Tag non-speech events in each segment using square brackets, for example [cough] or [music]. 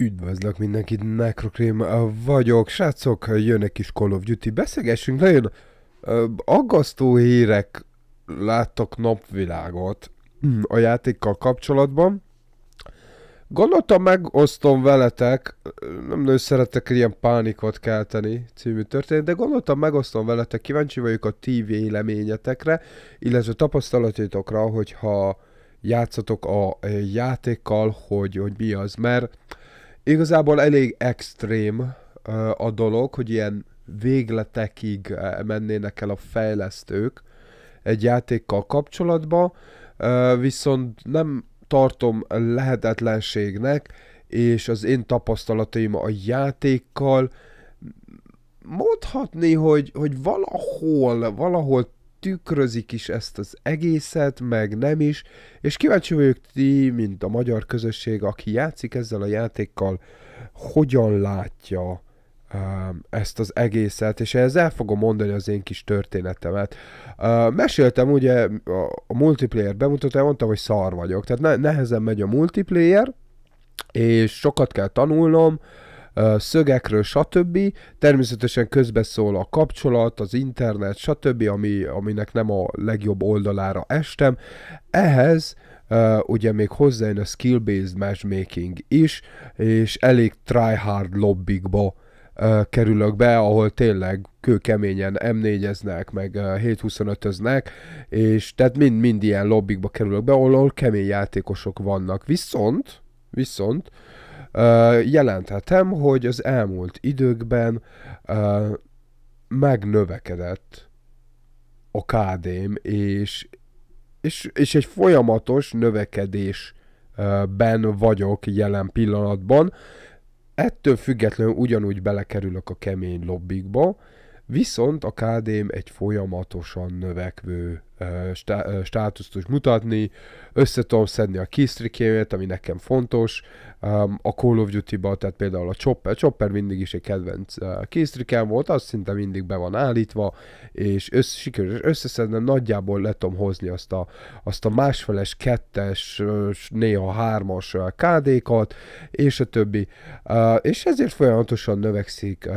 Üdvözlök mindenkit, Necrocrim vagyok. Srácok, jön egy kis Call of Duty. Beszélgessünk, nagyon aggasztó hírek láttak napvilágot hm, a játékkal kapcsolatban. Gondoltam megosztom veletek, nem nagyon szeretek ilyen pánikot kelteni című történet, de gondoltam megosztom veletek, kíváncsi vagyok a ti véleményetekre, illetve tapasztalatotokra, hogyha játszatok a játékkal, hogy, hogy mi az, mert Igazából elég extrém a dolog, hogy ilyen végletekig mennének el a fejlesztők egy játékkal kapcsolatba, viszont nem tartom lehetetlenségnek, és az én tapasztalataim a játékkal mondhatni, hogy, hogy valahol, valahol tükrözik is ezt az egészet, meg nem is, és kíváncsi vagyok ti, mint a magyar közösség, aki játszik ezzel a játékkal, hogyan látja ezt az egészet, és ehhez el fogom mondani az én kis történetemet. Meséltem ugye a multiplayer bemutatóján, mondtam, hogy szar vagyok, tehát nehezen megy a multiplayer, és sokat kell tanulnom, szögekről, stb. Természetesen közbeszól a kapcsolat, az internet, stb., ami, aminek nem a legjobb oldalára estem. Ehhez Uh, ugye még hozzájön a skill-based matchmaking is, és elég try-hard lobbikba uh, kerülök be, ahol tényleg kőkeményen M4-eznek, meg uh, 725-öznek, és tehát mind-mind ilyen lobbikba kerülök be, ahol, ahol kemény játékosok vannak. Viszont, viszont, uh, jelenthetem, hogy az elmúlt időkben megnövekedett a kádém, és, és, és egy folyamatos növekedésben vagyok jelen pillanatban. Ettől függetlenül ugyanúgy belekerülök a kemény lobbikba, Viszont a KDM egy folyamatosan növekvő státuszt tud mutatni, össze tudom szedni a kisztrikémet, ami nekem fontos, a Call of Duty-ba, tehát például a Chopper, Chopper mindig is egy kedvenc kisztrikém volt, az szinte mindig be van állítva, és össz, sikerül összeszednem, nagyjából le tudom hozni azt a, azt a másfeles, kettes, néha hármas KD-kat, és a többi, és ezért folyamatosan növekszik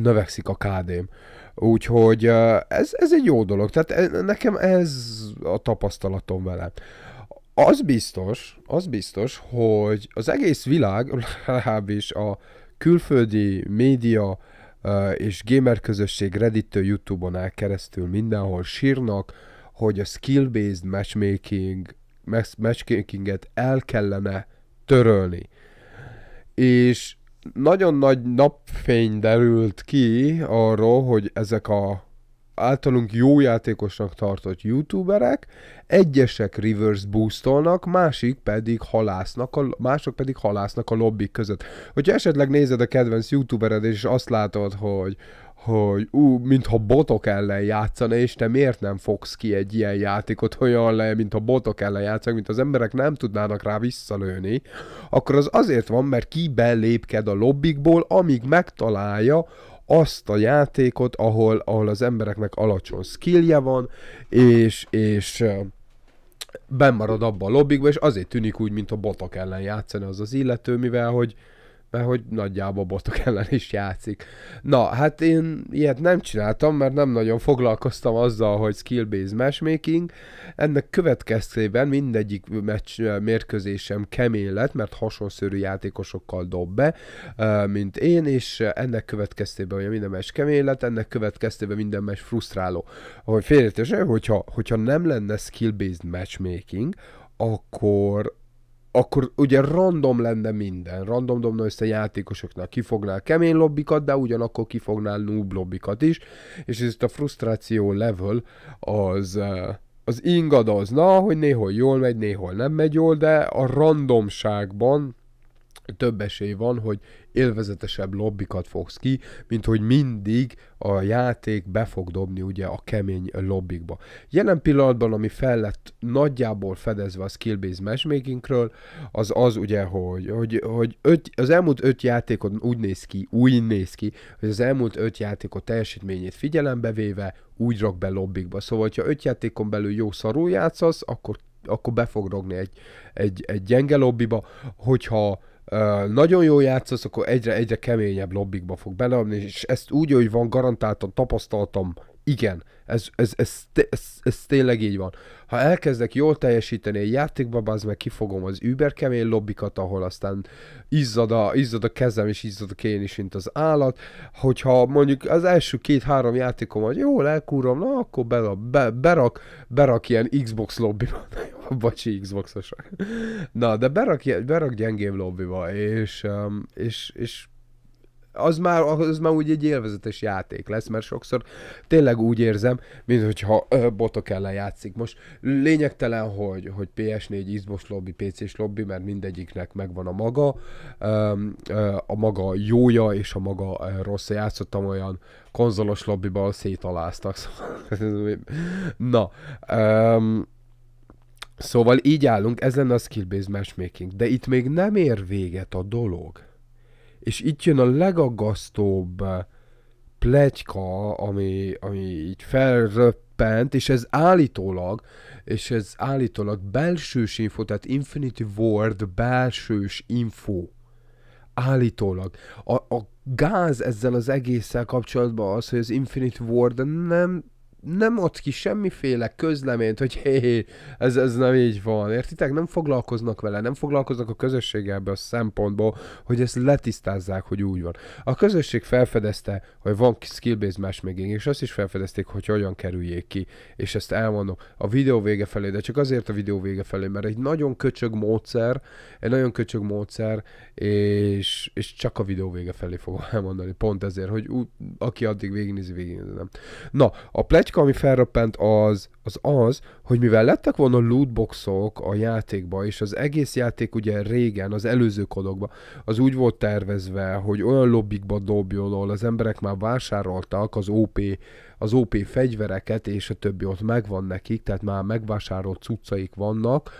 növekszik a kádém. Úgyhogy ez, ez egy jó dolog. Tehát e, nekem ez a tapasztalatom vele. Az biztos, az biztos, hogy az egész világ, [laughs] legalábbis a külföldi média és gamer közösség reddit YouTube-on el keresztül mindenhol sírnak, hogy a skill-based matchmaking, matchmakinget el kellene törölni. És nagyon nagy napfény derült ki arról, hogy ezek a általunk jó játékosnak tartott youtuberek, egyesek reverse boostolnak, másik pedig halásznak, a, mások pedig halásznak a lobbik között. Hogyha esetleg nézed a kedvenc youtubered és azt látod, hogy hogy ú, mintha botok ellen játszana, és te miért nem fogsz ki egy ilyen játékot olyan le, mintha botok ellen játszanak, mint az emberek nem tudnának rá visszalőni, akkor az azért van, mert ki belépked a lobbikból, amíg megtalálja azt a játékot, ahol, ahol az embereknek alacsony skillje van, és, és benmarad abban abba a lobbikban, és azért tűnik úgy, mint a botok ellen játszana az az illető, mivel hogy, mert hogy nagyjából botok ellen is játszik. Na, hát én ilyet nem csináltam, mert nem nagyon foglalkoztam azzal, hogy skill-based matchmaking. Ennek következtében mindegyik meccs, mérkőzésem kemény lett, mert hasonszörű játékosokkal dob be, mint én, és ennek következtében hogy minden meccs kemény lett, ennek következtében minden meccs frusztráló. Hogy félértés, hogyha, hogyha nem lenne skill-based matchmaking, akkor, akkor ugye random lenne minden. Random dobna össze játékosoknál, kifognál kemény lobbikat, de ugyanakkor kifognál noob lobbikat is, és ez a frusztráció level az, eh, az ingadozna, hogy néhol jól megy, néhol nem megy jól, de a randomságban több esély van, hogy élvezetesebb lobbikat fogsz ki, mint hogy mindig a játék be fog dobni ugye a kemény lobbikba. Jelen pillanatban, ami fel lett nagyjából fedezve a skill-based matchmakingről, az az ugye, hogy, hogy, hogy öt, az elmúlt öt játékot úgy néz ki, úgy néz ki, hogy az elmúlt öt játékot teljesítményét figyelembe véve úgy rak be lobbikba. Szóval, ha öt játékon belül jó szarul játszasz, akkor akkor be fog rogni egy, egy, egy gyenge lobbiba, hogyha nagyon jól játszasz, akkor egyre, egyre keményebb lobbikba fog belelni, és ezt úgy, hogy van, garantáltan tapasztaltam igen, ez, ez, ez, ez, ez tényleg így van. Ha elkezdek jól teljesíteni egy játékba, az meg kifogom az über kemény lobbikat, ahol aztán izzad a, izzad a kezem, és izzad a kén is, mint az állat. Hogyha mondjuk az első két-három játékom, hogy jól elkúrom, na akkor be, be, berak, berak ilyen Xbox lobbiba. [laughs] Bocsi, Xboxos. Na, de berak, berak gyengébb lobbiba, és, um, és, és az már, az már úgy egy élvezetes játék lesz, mert sokszor tényleg úgy érzem, mintha botok ellen játszik. Most lényegtelen, hogy, hogy PS4 Xbox lobby, PC-s lobby, mert mindegyiknek megvan a maga, a maga jója és a maga rossz. rossza. Játszottam olyan konzolos lobbiban, szétaláztak. [laughs] Szóval- na, um, Szóval így állunk, ez lenne a skill-based matchmaking, de itt még nem ér véget a dolog. És itt jön a legaggasztóbb eh, plegyka, ami, ami így felröppent, és ez állítólag, és ez állítólag belsős info, tehát Infinity Ward belsős info. Állítólag. A, a gáz ezzel az egésszel kapcsolatban az, hogy az Infinity Ward nem nem ad ki semmiféle közleményt, hogy hé, hé, ez, ez nem így van, értitek? Nem foglalkoznak vele, nem foglalkoznak a közösséggel ebbe a szempontból, hogy ezt letisztázzák, hogy úgy van. A közösség felfedezte, hogy van skill-based matchmaking, és azt is felfedezték, hogy hogyan kerüljék ki, és ezt elmondom a videó vége felé, de csak azért a videó vége felé, mert egy nagyon köcsög módszer, egy nagyon köcsög módszer, és, és csak a videó vége felé fogom elmondani, pont ezért, hogy ú, aki addig végignézi, végignézi, nem. Na, a pledge patyka, ami felröppent, az, az az, hogy mivel lettek volna lootboxok a játékba, és az egész játék ugye régen, az előző kodokba, az úgy volt tervezve, hogy olyan lobbikba dobjon, ahol az emberek már vásároltak az OP, az OP fegyvereket, és a többi ott megvan nekik, tehát már megvásárolt cuccaik vannak,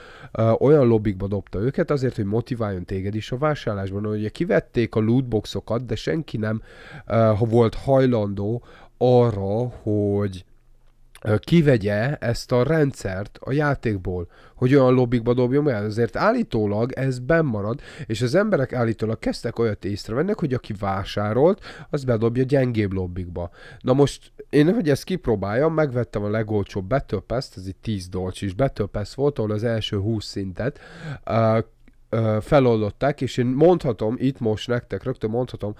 olyan lobbikba dobta őket azért, hogy motiváljon téged is a vásárlásban, hogy ugye kivették a lootboxokat, de senki nem ha volt hajlandó arra, hogy kivegye ezt a rendszert a játékból, hogy olyan lobbikba dobjon el. Azért állítólag ez bennmarad, és az emberek állítólag kezdtek olyat észrevenni, hogy aki vásárolt, az bedobja gyengébb lobbikba. Na most én, hogy ezt kipróbáljam, megvettem a legolcsóbb Battle Pass-t, ez itt 10 dolcs is Battle Pass volt, ahol az első 20 szintet uh, uh, feloldották, és én mondhatom itt most nektek, rögtön mondhatom, uh,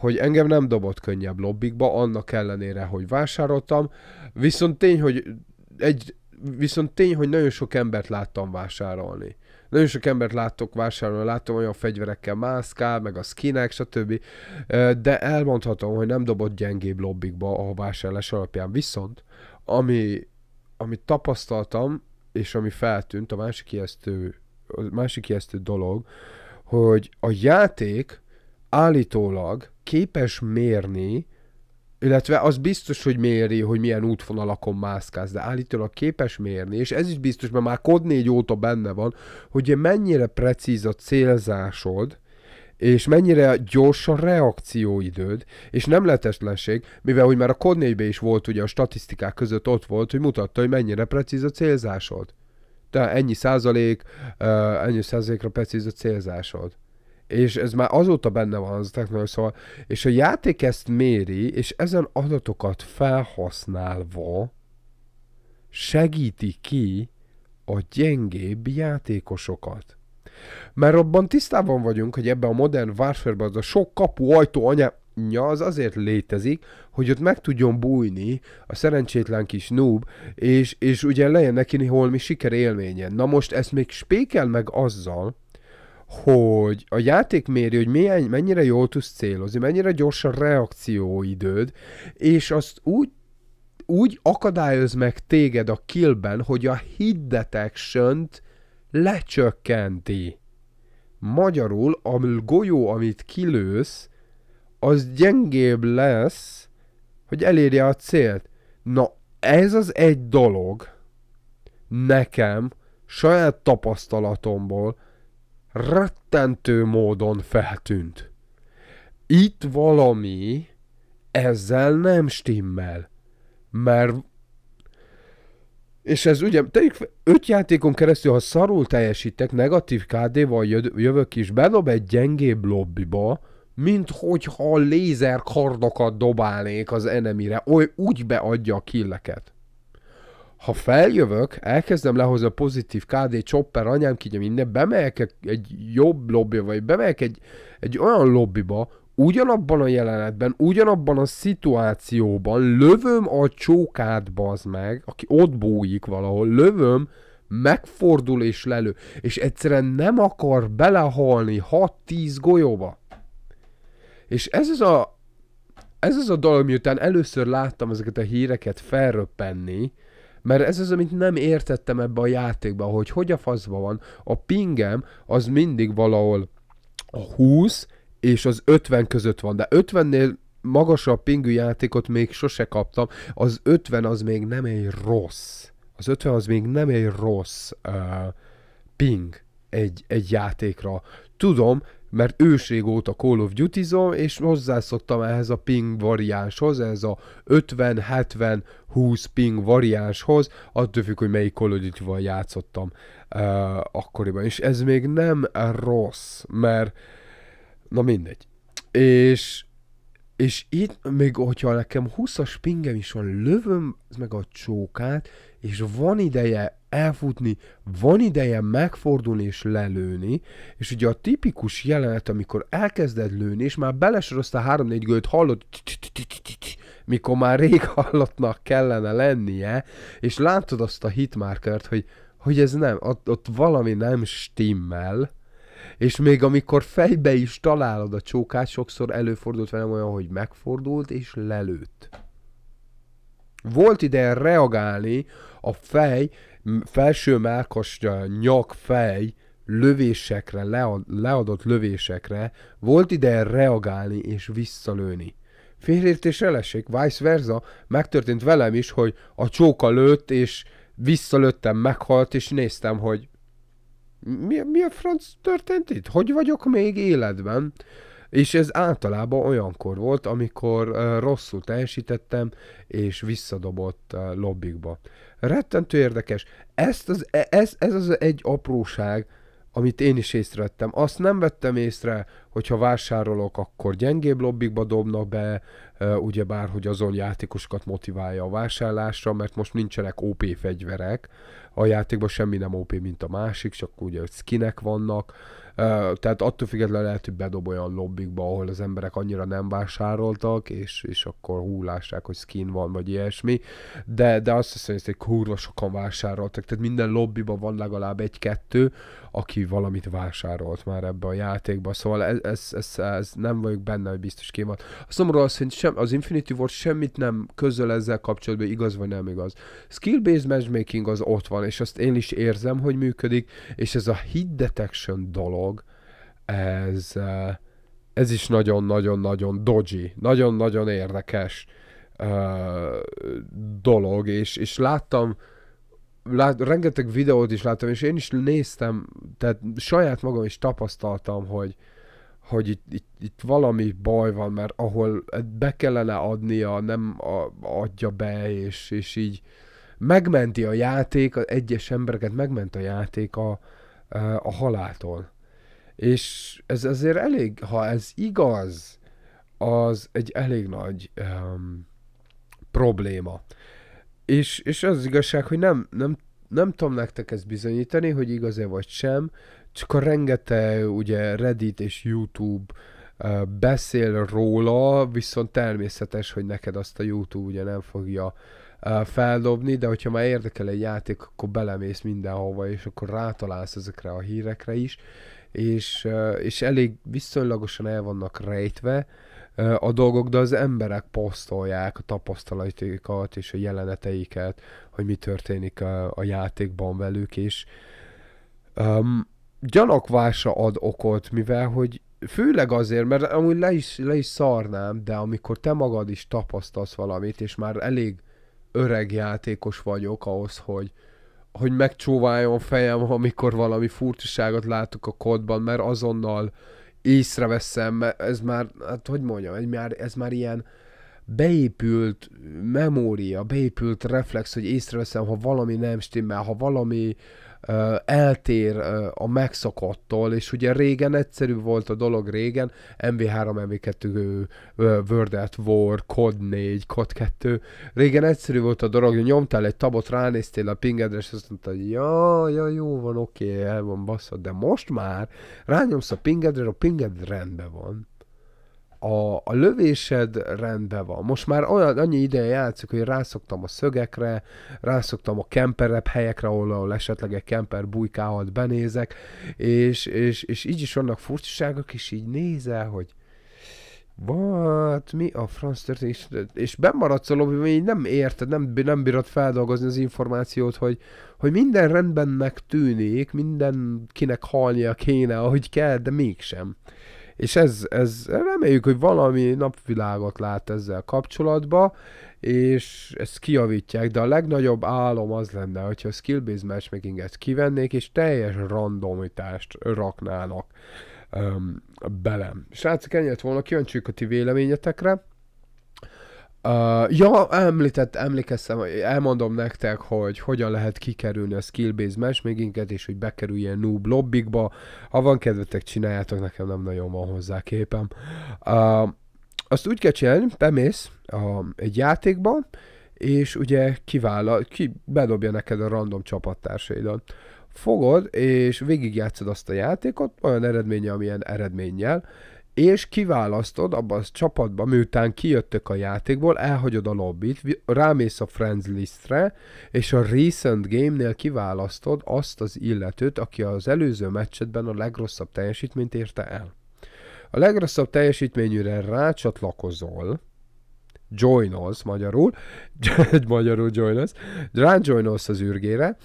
hogy engem nem dobott könnyebb lobbikba, annak ellenére, hogy vásároltam, viszont tény, hogy egy, viszont tény, hogy nagyon sok embert láttam vásárolni. Nagyon sok embert láttok vásárolni, láttam olyan fegyverekkel mászkál, meg a skinek, stb. De elmondhatom, hogy nem dobott gyengébb lobbikba a vásárlás alapján. Viszont, ami, amit tapasztaltam, és ami feltűnt, a másik ijesztő, a másik ijesztő dolog, hogy a játék állítólag képes mérni, illetve az biztos, hogy méri, hogy milyen útvonalakon mászkálsz, de állítólag képes mérni, és ez is biztos, mert már kod 4 óta benne van, hogy mennyire precíz a célzásod, és mennyire gyors a reakcióidőd, és nem letestlenség, mivel hogy már a kod 4 is volt ugye a statisztikák között ott volt, hogy mutatta, hogy mennyire precíz a célzásod. Tehát ennyi százalék, ennyi százalékra precíz a célzásod és ez már azóta benne van az technológia, szóval, és a játék ezt méri, és ezen adatokat felhasználva segíti ki a gyengébb játékosokat. Mert abban tisztában vagyunk, hogy ebben a modern warfare az a sok kapu, ajtó, anya, Ja, az azért létezik, hogy ott meg tudjon bújni a szerencsétlen kis noob, és, és ugye lejön neki holmi sikerélménye. Na most ezt még spékel meg azzal, hogy a játék méri, hogy milyen, mennyire jól tudsz célozni, mennyire gyors a reakcióidőd, és azt úgy úgy akadályoz meg téged a killben, hogy a hit detection lecsökkenti. Magyarul a golyó, amit kilősz, az gyengébb lesz, hogy elérje a célt. Na, ez az egy dolog nekem, saját tapasztalatomból, rettentő módon feltűnt. Itt valami ezzel nem stimmel, mert és ez ugye, tegyük fel, öt játékon keresztül, ha szarul teljesítek, negatív KD-val jövök is, bedob egy gyengébb lobbiba, mint hogyha lézer kardokat dobálnék az enemire, oly úgy beadja a killeket ha feljövök, elkezdem lehozni a pozitív KD chopper anyám kigye minden, bemegyek egy jobb lobbyba, vagy bemegyek egy, egy olyan lobbyba, ugyanabban a jelenetben, ugyanabban a szituációban lövöm a csókát bazd meg, aki ott bújik valahol, lövöm, megfordul és lelő, és egyszerűen nem akar belehalni 6-10 golyóba. És ez az a ez az a dolog, miután először láttam ezeket a híreket felröppenni, mert ez az, amit nem értettem ebbe a játékba, hogy hogy a faszba van, a pingem az mindig valahol a 20 és az 50 között van, de 50-nél magasabb pingű játékot még sose kaptam, az 50 az még nem egy rossz, az 50 az még nem egy rossz uh, ping egy, egy játékra. Tudom, mert őség óta Call of duty és hozzászoktam ehhez a ping variánshoz, ez a 50-70-20 ping variánshoz, attól függ, hogy melyik Call of Duty-val játszottam uh, akkoriban. És ez még nem rossz, mert na mindegy. És és itt még, hogyha nekem 20-as pingem is van, lövöm meg a csókát, és van ideje elfutni, van ideje megfordulni és lelőni, és ugye a tipikus jelenet, amikor elkezded lőni, és már belesoroztál 3-4 gőt, hallod, mikor már rég [laughs] hallatnak kellene lennie, és látod azt a hitmarkert, hogy, hogy ez nem, ott, ott valami nem stimmel, és még amikor fejbe is találod a csókát, sokszor előfordult velem olyan, hogy megfordult és lelőtt. Volt ide reagálni a fej, felső melkas nyak fej lövésekre, lead, leadott lövésekre, volt ide reagálni és visszalőni. Félértésre lessék, vice versa, megtörtént velem is, hogy a csóka lőtt, és visszalőttem, meghalt, és néztem, hogy mi, mi a franc történt itt? Hogy vagyok még életben? És ez általában olyankor volt, amikor rosszul teljesítettem, és visszadobott lobbikba. Rettentő érdekes. Ezt az, e, ez, ez az egy apróság, amit én is észrevettem. Azt nem vettem észre, hogyha vásárolok, akkor gyengébb lobbikba dobnak be, ugyebár, hogy azon játékosokat motiválja a vásárlásra, mert most nincsenek OP fegyverek, a játékban semmi nem OP, mint a másik, csak ugye skinek vannak, tehát attól függetlenül lehet, hogy bedob olyan lobbikba, ahol az emberek annyira nem vásároltak, és, és akkor húlássák, hogy skin van, vagy ilyesmi, de, de azt hiszem, hogy kurva sokan vásároltak, tehát minden lobbiban van legalább egy-kettő, aki valamit vásárolt már ebbe a játékba, szóval ez, ez, ez, ez, nem vagyok benne, hogy biztos ki van. A szomorú az, hogy sem, az Infinity War semmit nem közöl ezzel kapcsolatban, igaz vagy nem igaz. Skill-based matchmaking az ott van, és azt én is érzem, hogy működik, és ez a hit detection dolog, ez, eh, ez is nagyon-nagyon-nagyon dodgy, nagyon-nagyon érdekes eh, dolog, és, és láttam, lát, rengeteg videót is láttam, és én is néztem, tehát saját magam is tapasztaltam, hogy hogy itt, itt, itt valami baj van, mert ahol be kellene adnia, nem a, adja be, és, és így megmenti a játék, az egyes embereket megment a játék a, e, a haláltól. És ez azért elég, ha ez igaz, az egy elég nagy um, probléma. És, és az, az igazság, hogy nem, nem, nem tudom nektek ezt bizonyítani, hogy igaz-e vagy sem, csak a rengeteg ugye Reddit és YouTube beszél róla, viszont természetes, hogy neked azt a YouTube ugye nem fogja feldobni, de hogyha már érdekel egy játék, akkor belemész mindenhova, és akkor rátalálsz ezekre a hírekre is, és, és elég viszonylagosan el vannak rejtve a dolgok, de az emberek posztolják a tapasztalataikat és a jeleneteiket, hogy mi történik a, a játékban velük, és um, gyanakvásra ad okot, mivel hogy főleg azért, mert amúgy le is, le is szarnám, de amikor te magad is tapasztalsz valamit, és már elég öreg játékos vagyok ahhoz, hogy, hogy megcsóváljon fejem, amikor valami furcsaságot látok a kodban, mert azonnal észreveszem, mert ez már, hát hogy mondjam, ez már, ez már ilyen, beépült memória, beépült reflex, hogy észreveszem, ha valami nem stimmel, ha valami eltér a megszokottól, és ugye régen egyszerű volt a dolog régen, MV3, MV2, uh, World at War, COD 4, COD 2, régen egyszerű volt a dolog, hogy nyomtál egy tabot, ránéztél a pingedre, és azt mondtad, hogy ja, ja, jó van, oké, okay, el van baszod, de most már rányomsz a pingedre, a pinged rendben van a, a lövésed rendben van. Most már olyan, annyi ideje játszik, hogy rászoktam a szögekre, rászoktam a kemperebb helyekre, ahol, ahol esetleg egy kemper bujkálhat, benézek, és, és, és így is vannak furcsaságok, és így nézel, hogy What? Mi a franc történik? És, és bemaradsz a lobby, így nem érted, nem, nem bírod feldolgozni az információt, hogy, hogy minden rendbennek tűnik, mindenkinek halnia kéne, ahogy kell, de mégsem és ez, ez reméljük, hogy valami napvilágot lát ezzel kapcsolatba, és ezt kiavítják, de a legnagyobb álom az lenne, hogyha a skill-based matchmakinget kivennék, és teljes randomitást raknának um, belem. Srácok, ennyi volna, kíváncsiuk a ti véleményetekre. Uh, ja, említett, emlékeztem, elmondom nektek, hogy hogyan lehet kikerülni a skill-based matchmakinget, és hogy bekerüljen noob lobbikba. Ha van kedvetek, csináljátok, nekem nem nagyon van hozzá képem. Uh, azt úgy kell csinálni, bemész a, egy játékba, és ugye kivála, ki bedobja neked a random csapattársaidat, Fogod, és végigjátszod azt a játékot, olyan eredménye, amilyen eredménnyel, és kiválasztod abba a csapatba, miután kijöttök a játékból, elhagyod a lobbit, rámész a friends listre, és a recent game-nél kiválasztod azt az illetőt, aki az előző meccsedben a legrosszabb teljesítményt érte el. A legrosszabb teljesítményűre rácsatlakozol, joinolsz magyarul, [laughs] magyarul joinolsz, rájoinolsz az űrgére,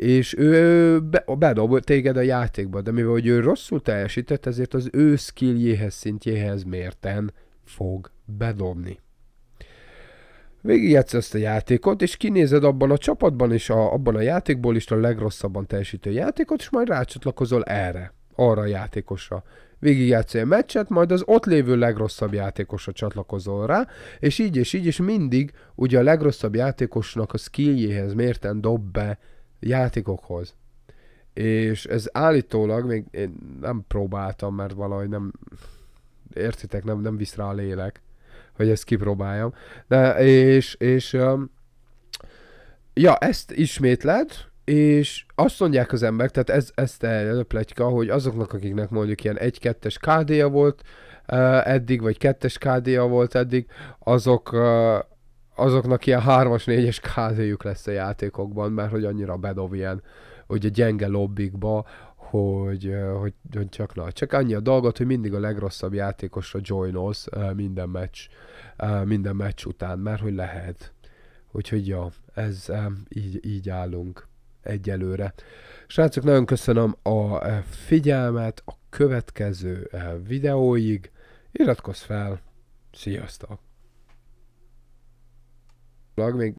és ő be, bedob téged a játékba, de mivel hogy ő rosszul teljesített, ezért az ő skilljéhez, szintjéhez mérten fog bedobni. Végigjátsz ezt a játékot, és kinézed abban a csapatban és a, abban a játékból is a legrosszabban teljesítő játékot, és majd rácsatlakozol erre, arra a játékosra. Végigjátsz a meccset, majd az ott lévő legrosszabb játékosra csatlakozol rá, és így és így, és mindig ugye a legrosszabb játékosnak a skilljéhez mérten dob be játékokhoz. És ez állítólag, még én nem próbáltam, mert valahogy nem, értitek, nem, nem visz rá a lélek, hogy ezt kipróbáljam. De, és, és ja, ezt ismétled, és azt mondják az emberek, tehát ez, ez te pletyka, hogy azoknak, akiknek mondjuk ilyen 1-2-es KD-ja volt eddig, vagy 2-es KD-ja volt eddig, azok azoknak ilyen 3-as, 4-es kázéjuk lesz a játékokban, mert hogy annyira bedob ilyen, hogy a gyenge lobbikba, hogy, hogy, hogy csak na, csak annyi a dolgot, hogy mindig a legrosszabb játékosra joinolsz minden meccs, minden meccs után, mert hogy lehet. Úgyhogy ja, ez így, így állunk egyelőre. Srácok, nagyon köszönöm a figyelmet, a következő videóig, iratkozz fel, sziasztok! Blogging.